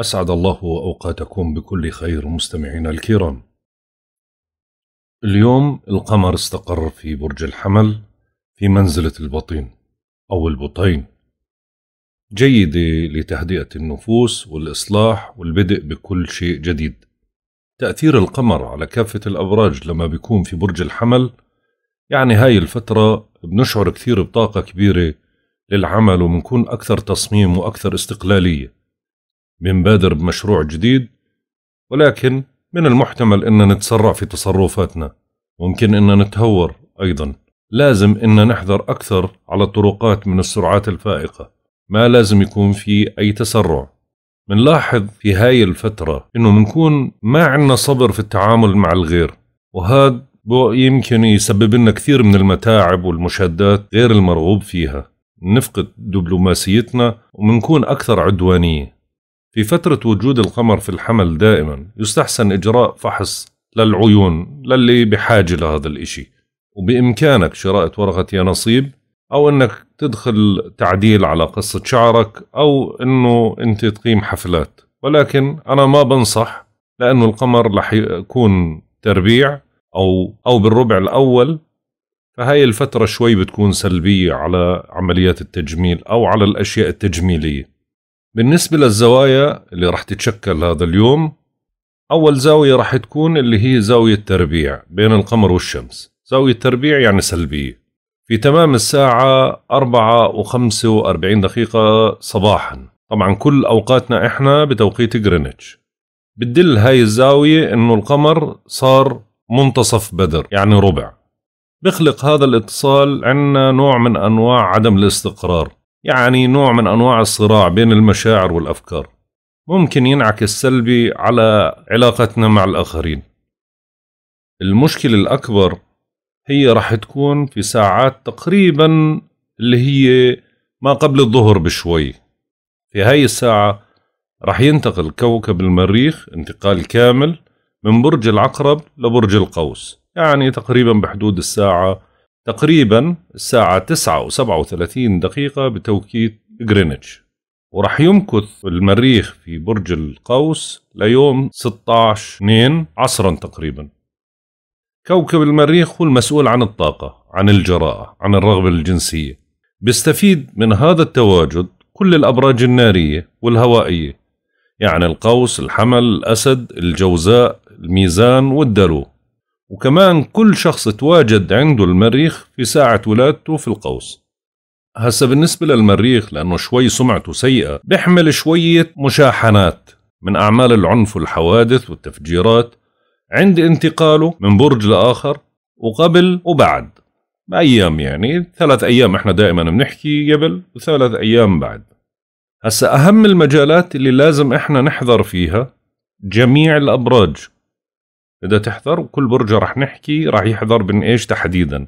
أسعد الله أوقاتكم بكل خير مستمعينا الكرام. اليوم القمر استقر في برج الحمل في منزلة البطين أو البطين. جيدة لتهدئة النفوس والإصلاح والبدء بكل شيء جديد. تأثير القمر على كافة الأبراج لما بيكون في برج الحمل يعني هاي الفترة بنشعر كثير بطاقة كبيرة للعمل وبنكون أكثر تصميم وأكثر استقلالية بنبادر بمشروع جديد ولكن من المحتمل أن نتسرع في تصرفاتنا ممكن أن نتهور أيضا لازم أن نحذر أكثر على الطرقات من السرعات الفائقة ما لازم يكون في أي تسرع منلاحظ في هاي الفترة أنه منكون ما عندنا صبر في التعامل مع الغير وهذا يمكن يسبب لنا كثير من المتاعب والمشادات غير المرغوب فيها نفقد دبلوماسيتنا ومنكون أكثر عدوانية في فترة وجود القمر في الحمل دائما يستحسن إجراء فحص للعيون للي بحاجة لهذا الإشي وبإمكانك شراء ورقة يا نصيب أو أنك تدخل تعديل على قصة شعرك أو أنه أنت تقيم حفلات ولكن أنا ما بنصح لأنه القمر رح يكون تربيع أو أو بالربع الأول فهاي الفترة شوي بتكون سلبية على عمليات التجميل أو على الأشياء التجميلية بالنسبة للزوايا اللي رح تتشكل هذا اليوم أول زاوية رح تكون اللي هي زاوية تربيع بين القمر والشمس زاوية تربيع يعني سلبية في تمام الساعة أربعة وخمسة وأربعين دقيقة صباحا طبعا كل أوقاتنا إحنا بتوقيت جرينتش بتدل هاي الزاوية إنه القمر صار منتصف بدر يعني ربع بخلق هذا الاتصال عنا نوع من أنواع عدم الاستقرار يعني نوع من أنواع الصراع بين المشاعر والأفكار ممكن ينعكس سلبي على علاقتنا مع الآخرين المشكلة الأكبر هي راح تكون في ساعات تقريبا اللي هي ما قبل الظهر بشوي في هاي الساعة راح ينتقل كوكب المريخ انتقال كامل من برج العقرب لبرج القوس يعني تقريبا بحدود الساعة تقريبا الساعة تسعة وسبعة وثلاثين دقيقة بتوقيت غرينتش ورح يمكث المريخ في برج القوس ليوم 16 2 عصرا تقريبا كوكب المريخ هو المسؤول عن الطاقة عن الجراءة عن الرغبة الجنسية بيستفيد من هذا التواجد كل الأبراج النارية والهوائية يعني القوس الحمل الأسد الجوزاء الميزان والدلو وكمان كل شخص تواجد عنده المريخ في ساعة ولادته في القوس هسا بالنسبة للمريخ لأنه شوي سمعته سيئة بيحمل شوية مشاحنات من أعمال العنف والحوادث والتفجيرات عند انتقاله من برج لآخر وقبل وبعد بأيام يعني ثلاث أيام إحنا دائما بنحكي قبل وثلاث أيام بعد هسا أهم المجالات اللي لازم إحنا نحذر فيها جميع الأبراج بدها تحضر وكل برج رح نحكي رح يحضر من ايش تحديدا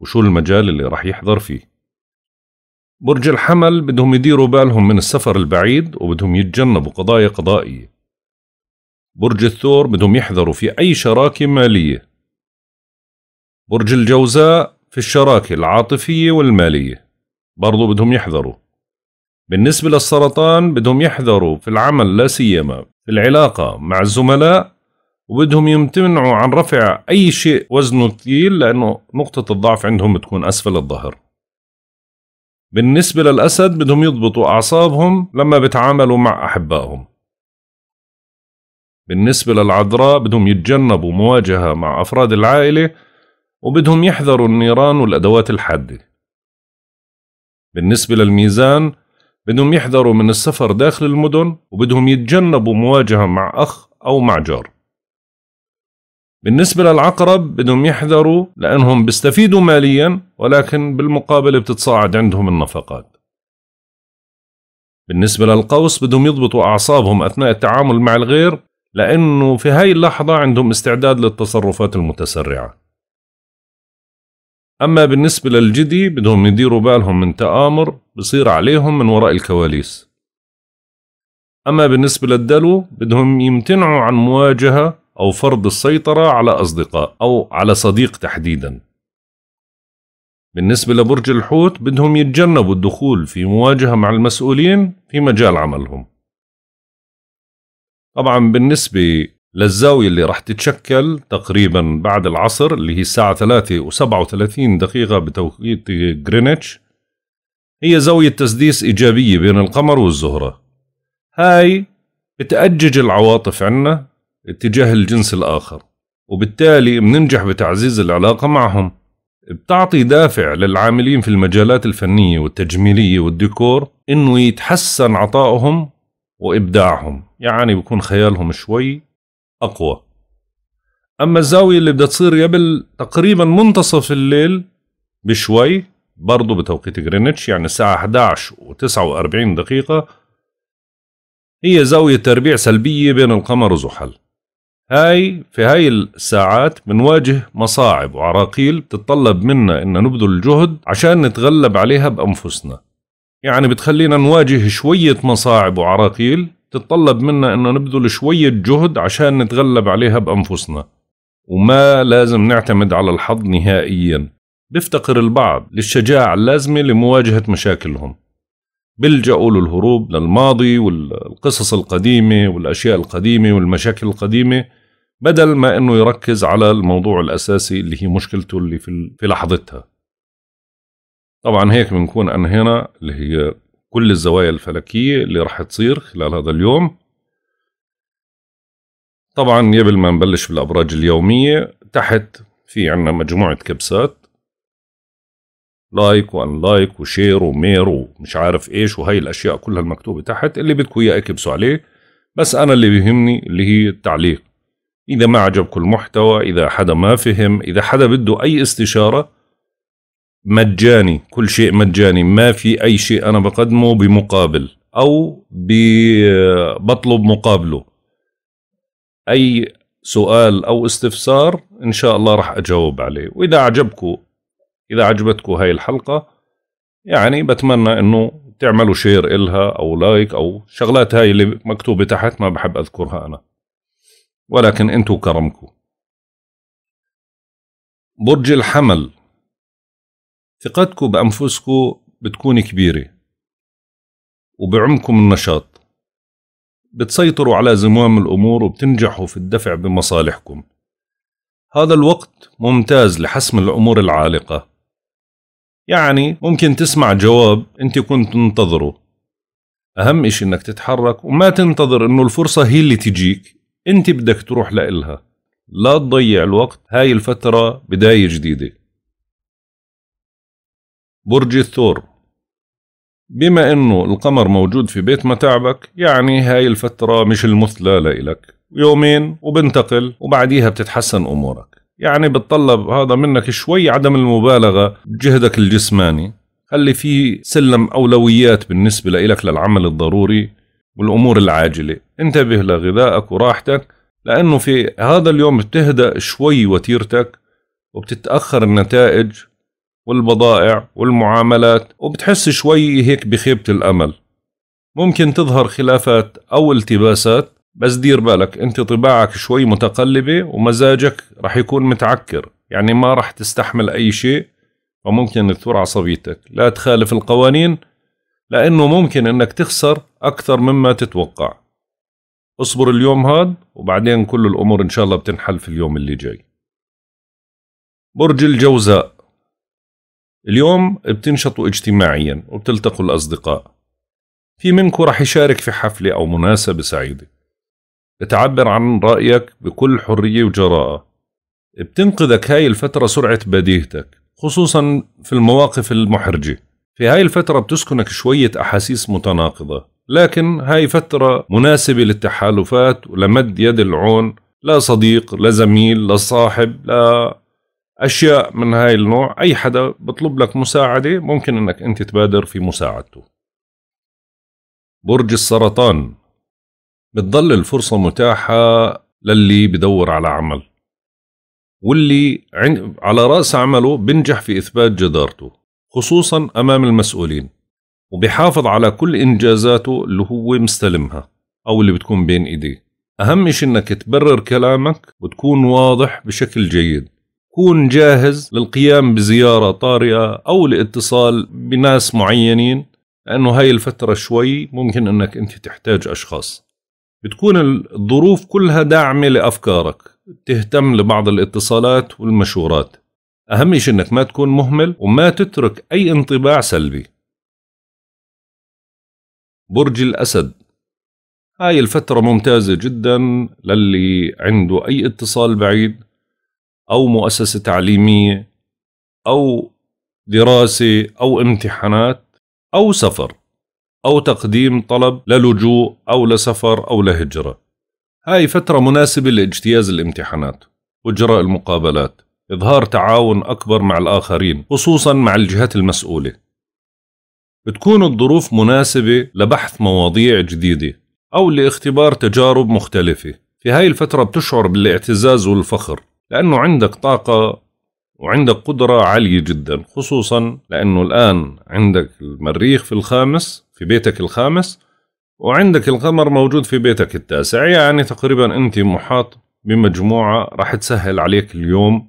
وشو المجال اللي رح يحضر فيه برج الحمل بدهم يديروا بالهم من السفر البعيد وبدهم يتجنبوا قضايا قضائية برج الثور بدهم يحذروا في أي شراكة مالية برج الجوزاء في الشراكة العاطفية والمالية برضو بدهم يحذروا بالنسبة للسرطان بدهم يحذروا في العمل لا سيما في العلاقة مع الزملاء وبدهم يمتنعوا عن رفع أي شيء وزنه ثقيل لأنه نقطة الضعف عندهم بتكون أسفل الظهر بالنسبة للأسد بدهم يضبطوا أعصابهم لما بتعاملوا مع أحبائهم بالنسبة للعذراء بدهم يتجنبوا مواجهة مع أفراد العائلة وبدهم يحذروا النيران والأدوات الحادة بالنسبة للميزان بدهم يحذروا من السفر داخل المدن وبدهم يتجنبوا مواجهة مع أخ أو مع جار بالنسبة للعقرب بدهم يحذروا لأنهم بيستفيدوا ماليا ولكن بالمقابل بتتصاعد عندهم النفقات بالنسبة للقوس بدهم يضبطوا أعصابهم أثناء التعامل مع الغير لأنه في هاي اللحظة عندهم استعداد للتصرفات المتسرعة أما بالنسبة للجدي بدهم يديروا بالهم من تآمر بصير عليهم من وراء الكواليس أما بالنسبة للدلو بدهم يمتنعوا عن مواجهة أو فرض السيطرة على أصدقاء أو على صديق تحديدا بالنسبة لبرج الحوت بدهم يتجنبوا الدخول في مواجهة مع المسؤولين في مجال عملهم طبعا بالنسبة للزاوية اللي راح تتشكل تقريبا بعد العصر اللي هي الساعة 3 و37 دقيقة بتوقيت غرينتش هي زاوية تسديس إيجابية بين القمر والزهرة هاي بتأجج العواطف عنا اتجاه الجنس الآخر وبالتالي بننجح بتعزيز العلاقة معهم بتعطي دافع للعاملين في المجالات الفنية والتجميلية والديكور انه يتحسن عطائهم وابداعهم يعني بكون خيالهم شوي اقوى اما الزاوية اللي بدها تصير قبل تقريبا منتصف الليل بشوي برضه بتوقيت جرينتش يعني الساعة 11 و49 دقيقة هي زاوية تربيع سلبية بين القمر وزحل هاي في هاي الساعات بنواجه مصاعب وعراقيل بتتطلب منا ان نبذل جهد عشان نتغلب عليها بانفسنا يعني بتخلينا نواجه شوية مصاعب وعراقيل تتطلب منا انه نبذل شوية جهد عشان نتغلب عليها بانفسنا وما لازم نعتمد على الحظ نهائيا بيفتقر البعض للشجاعة اللازمة لمواجهة مشاكلهم بيلجأوا للهروب للماضي والقصص القديمة والأشياء القديمة والمشاكل القديمة بدل ما انه يركز على الموضوع الاساسي اللي هي مشكلته اللي في في لحظتها طبعا هيك بنكون انهينا اللي هي كل الزوايا الفلكيه اللي راح تصير خلال هذا اليوم طبعا قبل ما نبلش بالابراج اليوميه تحت في عندنا مجموعه كبسات لايك وان لايك وشير ومير ومش عارف ايش وهي الاشياء كلها المكتوبه تحت اللي بدكم اياه اكبسوا عليه بس انا اللي بيهمني اللي هي التعليق إذا ما عجبكم المحتوى إذا حدا ما فهم إذا حدا بده أي استشارة مجاني كل شيء مجاني ما في أي شيء أنا بقدمه بمقابل أو بطلب مقابله أي سؤال أو استفسار إن شاء الله رح أجاوب عليه وإذا عجبكوا إذا عجبتكوا هاي الحلقة يعني بتمنى إنه تعملوا شير إلها أو لايك أو شغلات هاي اللي مكتوبة تحت ما بحب أذكرها أنا ولكن انتو كرمكو برج الحمل ثقتكو بأنفسكو بتكون كبيرة وبعمكم النشاط بتسيطروا على زمام الأمور وبتنجحوا في الدفع بمصالحكم هذا الوقت ممتاز لحسم الأمور العالقة يعني ممكن تسمع جواب أنت كنت تنتظره أهم إشي أنك تتحرك وما تنتظر أنه الفرصة هي اللي تجيك انت بدك تروح لإلها لا تضيع الوقت هاي الفترة بداية جديدة برج الثور بما انه القمر موجود في بيت متاعبك يعني هاي الفترة مش المثلى لإلك يومين وبنتقل وبعديها بتتحسن أمورك يعني بتطلب هذا منك شوي عدم المبالغة بجهدك الجسماني خلي في سلم أولويات بالنسبة لإلك للعمل الضروري والأمور العاجلة انتبه لغذائك وراحتك لأنه في هذا اليوم بتهدأ شوي وتيرتك وبتتأخر النتائج والبضائع والمعاملات وبتحس شوي هيك بخيبة الأمل ممكن تظهر خلافات أو التباسات بس دير بالك انت طباعك شوي متقلبة ومزاجك رح يكون متعكر يعني ما رح تستحمل أي شيء وممكن تثور عصبيتك لا تخالف القوانين لأنه ممكن إنك تخسر أكثر مما تتوقع اصبر اليوم هاد وبعدين كل الأمور إن شاء الله بتنحل في اليوم اللي جاي برج الجوزاء اليوم بتنشطوا اجتماعيا وبتلتقوا الأصدقاء في منكم رح يشارك في حفلة أو مناسبة سعيدة بتعبر عن رأيك بكل حرية وجراءة بتنقذك هاي الفترة سرعة بديهتك خصوصا في المواقف المحرجة في هاي الفترة بتسكنك شوية أحاسيس متناقضة لكن هاي فترة مناسبة للتحالفات ولمد يد العون لا صديق لا زميل لا صاحب لا أشياء من هاي النوع أي حدا بطلب لك مساعدة ممكن أنك أنت تبادر في مساعدته برج السرطان بتضل الفرصة متاحة للي بدور على عمل واللي على رأس عمله بنجح في إثبات جدارته خصوصا أمام المسؤولين وبيحافظ على كل إنجازاته اللي هو مستلمها أو اللي بتكون بين إيديه أهم شيء إنك تبرر كلامك وتكون واضح بشكل جيد كون جاهز للقيام بزيارة طارئة أو الاتصال بناس معينين لأنه هاي الفترة شوي ممكن أنك أنت تحتاج أشخاص بتكون الظروف كلها داعمة لأفكارك تهتم لبعض الاتصالات والمشورات أهم شيء أنك ما تكون مهمل وما تترك أي انطباع سلبي برج الأسد هاي الفترة ممتازة جدا للي عنده أي اتصال بعيد أو مؤسسة تعليمية أو دراسة أو امتحانات أو سفر أو تقديم طلب للجوء أو لسفر أو لهجرة هاي فترة مناسبة لاجتياز الامتحانات وإجراء المقابلات إظهار تعاون أكبر مع الآخرين خصوصا مع الجهات المسؤولة بتكون الظروف مناسبة لبحث مواضيع جديدة أو لاختبار تجارب مختلفة في هاي الفترة بتشعر بالاعتزاز والفخر لأنه عندك طاقة وعندك قدرة عالية جدا خصوصا لأنه الآن عندك المريخ في الخامس في بيتك الخامس وعندك القمر موجود في بيتك التاسع يعني تقريبا أنت محاط بمجموعة راح تسهل عليك اليوم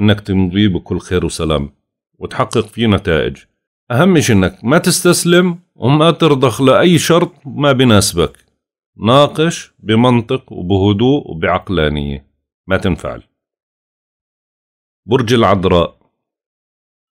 إنك تمضي بكل خير وسلام وتحقق فيه نتائج أهم شيء إنك ما تستسلم وما ترضخ لأي شرط ما بناسبك ناقش بمنطق وبهدوء وبعقلانية ما تنفعل برج العذراء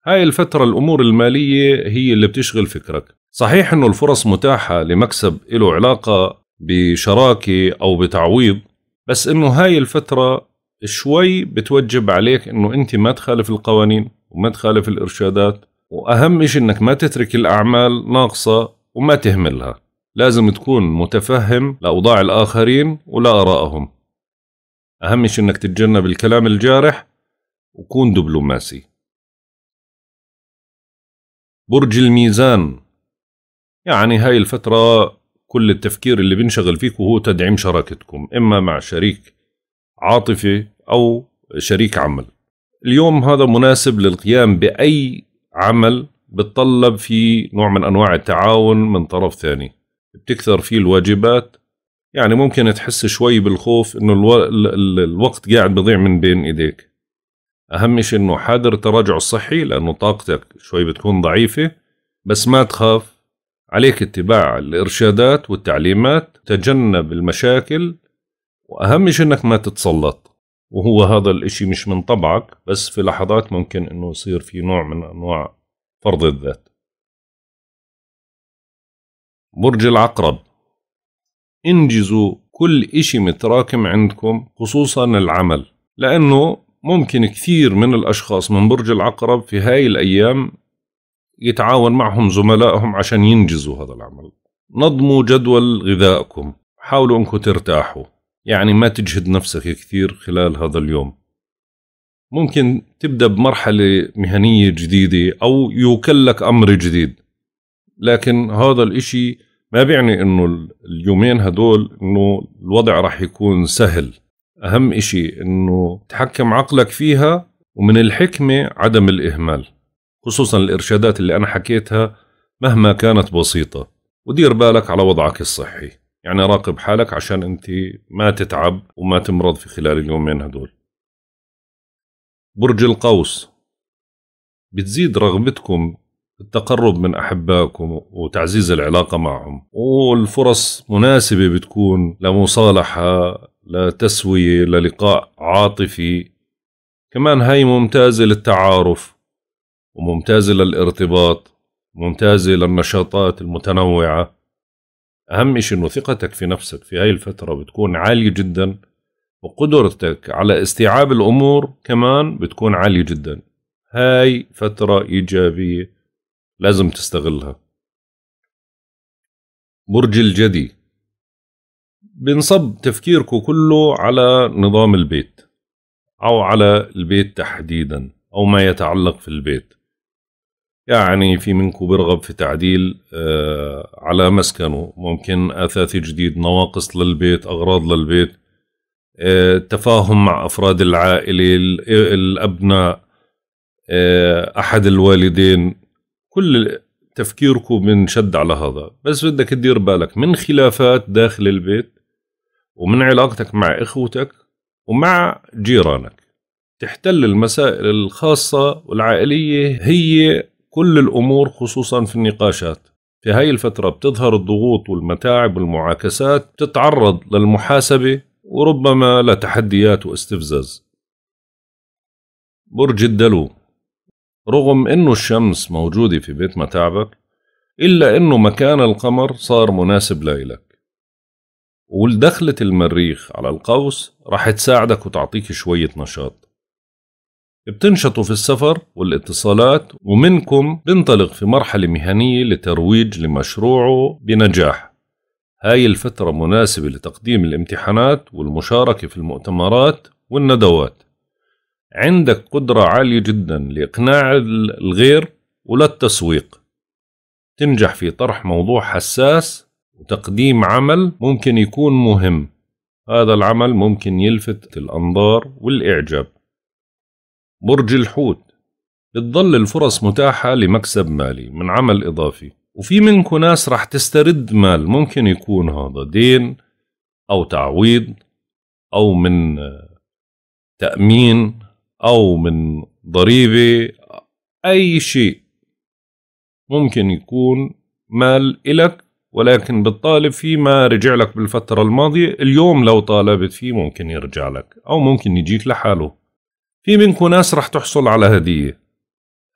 هاي الفترة الأمور المالية هي اللي بتشغل فكرك صحيح أنه الفرص متاحة لمكسب له علاقة بشراكة أو بتعويض بس أنه هاي الفترة شوي بتوجب عليك انه انت ما تخالف القوانين وما تخالف الارشادات واهم شيء انك ما تترك الاعمال ناقصه وما تهملها لازم تكون متفهم لاوضاع الاخرين ولارائهم اهم شيء انك تتجنب الكلام الجارح وكون دبلوماسي برج الميزان يعني هاي الفترة كل التفكير اللي بنشغل فيك وهو تدعيم شراكتكم إما مع شريك عاطفي أو شريك عمل اليوم هذا مناسب للقيام بأي عمل بتطلب في نوع من أنواع التعاون من طرف ثاني بتكثر فيه الواجبات يعني ممكن تحس شوي بالخوف انه الو... الوقت قاعد بضيع من بين ايديك اهم شيء انه حاذر التراجع الصحي لانه طاقتك شوي بتكون ضعيفه بس ما تخاف عليك اتباع الارشادات والتعليمات تجنب المشاكل واهم شيء انك ما تتسلط وهو هذا الإشي مش من طبعك بس في لحظات ممكن إنه يصير في نوع من أنواع فرض الذات برج العقرب انجزوا كل إشي متراكم عندكم خصوصا العمل لأنه ممكن كثير من الأشخاص من برج العقرب في هاي الأيام يتعاون معهم زملائهم عشان ينجزوا هذا العمل نظموا جدول غذائكم حاولوا أنكم ترتاحوا يعني ما تجهد نفسك كثير خلال هذا اليوم ممكن تبدأ بمرحلة مهنية جديدة أو يوكلك أمر جديد لكن هذا الإشي ما بيعني إنه اليومين هدول إنه الوضع راح يكون سهل أهم إشي إنه تحكم عقلك فيها ومن الحكمة عدم الإهمال خصوصا الإرشادات اللي أنا حكيتها مهما كانت بسيطة ودير بالك على وضعك الصحي يعني راقب حالك عشان انت ما تتعب وما تمرض في خلال اليومين هدول برج القوس بتزيد رغبتكم التقرب من أحبائكم وتعزيز العلاقة معهم والفرص مناسبة بتكون لمصالحة لتسوية للقاء عاطفي كمان هاي ممتازة للتعارف وممتازة للارتباط ممتازة للنشاطات المتنوعة أهم شيء إنه ثقتك في نفسك في هاي الفترة بتكون عالية جدا وقدرتك على استيعاب الأمور كمان بتكون عالية جدا هاي فترة إيجابية لازم تستغلها برج الجدي بنصب تفكيركم كله على نظام البيت أو على البيت تحديدا أو ما يتعلق في البيت يعني في منكم برغب في تعديل آه، على مسكنه ممكن أثاث جديد نواقص للبيت أغراض للبيت آه، تفاهم مع أفراد العائلة الأبناء آه، أحد الوالدين كل تفكيركم بنشد على هذا بس بدك تدير بالك من خلافات داخل البيت ومن علاقتك مع إخوتك ومع جيرانك تحتل المسائل الخاصة والعائلية هي كل الأمور خصوصا في النقاشات في هاي الفترة بتظهر الضغوط والمتاعب والمعاكسات بتتعرض للمحاسبة وربما لتحديات واستفزاز برج الدلو رغم أنه الشمس موجودة في بيت متاعبك إلا أنه مكان القمر صار مناسب لإلك ولدخلة المريخ على القوس رح تساعدك وتعطيك شوية نشاط بتنشطوا في السفر والاتصالات ومنكم بنطلق في مرحلة مهنية لترويج لمشروعه بنجاح هاي الفترة مناسبة لتقديم الامتحانات والمشاركة في المؤتمرات والندوات عندك قدرة عالية جدا لإقناع الغير وللتسويق تنجح في طرح موضوع حساس وتقديم عمل ممكن يكون مهم هذا العمل ممكن يلفت الأنظار والإعجاب برج الحوت بتضل الفرص متاحة لمكسب مالي من عمل إضافي وفي منكم ناس رح تسترد مال ممكن يكون هذا دين أو تعويض أو من تأمين أو من ضريبة أي شيء ممكن يكون مال إلك ولكن بتطالب فيه ما رجع لك بالفترة الماضية اليوم لو طالبت فيه ممكن يرجع لك أو ممكن يجيك لحاله في منكم ناس رح تحصل على هدية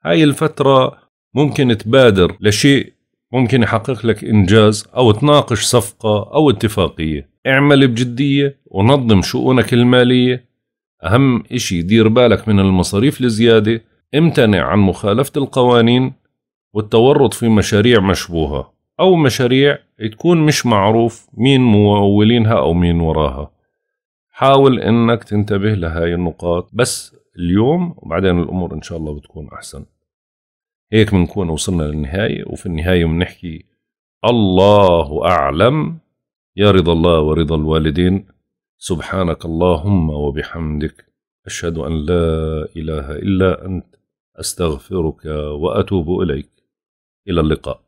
هاي الفترة ممكن تبادر لشيء ممكن يحقق لك إنجاز أو تناقش صفقة أو اتفاقية اعمل بجدية ونظم شؤونك المالية أهم إشي دير بالك من المصاريف الزيادة امتنع عن مخالفة القوانين والتورط في مشاريع مشبوهة أو مشاريع تكون مش معروف مين مؤولينها أو مين وراها حاول انك تنتبه لهاي النقاط بس اليوم وبعدين الامور ان شاء الله بتكون احسن هيك بنكون وصلنا للنهايه وفي النهايه بنحكي الله اعلم يا رضا الله ورضا الوالدين سبحانك اللهم وبحمدك اشهد ان لا اله الا انت استغفرك واتوب اليك الى اللقاء